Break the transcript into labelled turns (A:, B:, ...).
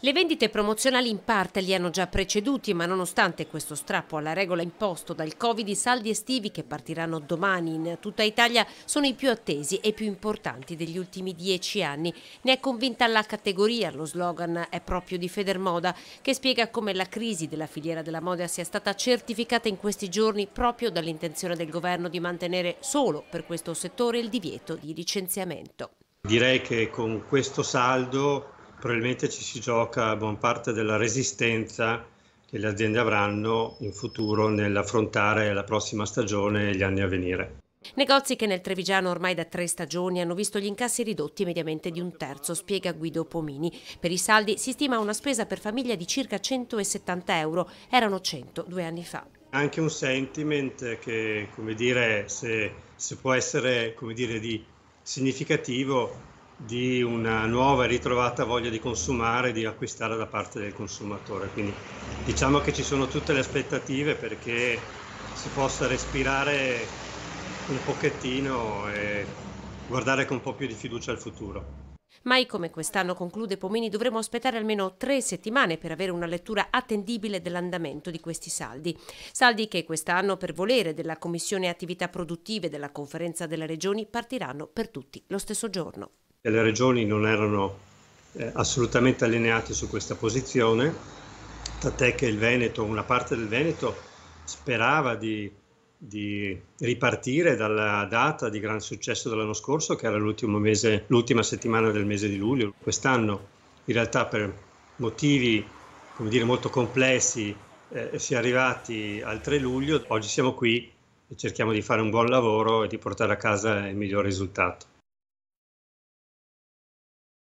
A: Le vendite promozionali in parte li hanno già preceduti, ma nonostante questo strappo alla regola imposto dal Covid, i saldi estivi che partiranno domani in tutta Italia sono i più attesi e più importanti degli ultimi dieci anni. Ne è convinta la categoria, lo slogan è proprio di Federmoda, che spiega come la crisi della filiera della moda sia stata certificata in questi giorni proprio dall'intenzione del governo di mantenere solo per questo settore il divieto di licenziamento.
B: Direi che con questo saldo probabilmente ci si gioca buona parte della resistenza che le aziende avranno in futuro nell'affrontare la prossima stagione e gli anni a venire.
A: Negozi che nel Trevigiano ormai da tre stagioni hanno visto gli incassi ridotti mediamente di un terzo, spiega Guido Pomini. Per i saldi si stima una spesa per famiglia di circa 170 euro, erano 100 due anni fa.
B: Anche un sentiment che, come dire, se, se può essere come dire, di significativo, di una nuova e ritrovata voglia di consumare e di acquistare da parte del consumatore. Quindi diciamo che ci sono tutte le aspettative perché si possa respirare un pochettino e guardare con un po' più di fiducia al futuro.
A: Mai come quest'anno conclude Pomini dovremo aspettare almeno tre settimane per avere una lettura attendibile dell'andamento di questi saldi. Saldi che quest'anno per volere della Commissione Attività Produttive della Conferenza delle Regioni partiranno per tutti lo stesso giorno
B: e le regioni non erano eh, assolutamente allineate su questa posizione, tant'è che il Veneto, una parte del Veneto sperava di, di ripartire dalla data di gran successo dell'anno scorso, che era mese, l'ultima settimana del mese di luglio. Quest'anno in realtà per motivi dire, molto complessi eh, si è arrivati al 3 luglio, oggi siamo qui e cerchiamo di fare un buon lavoro e di portare a casa il miglior risultato.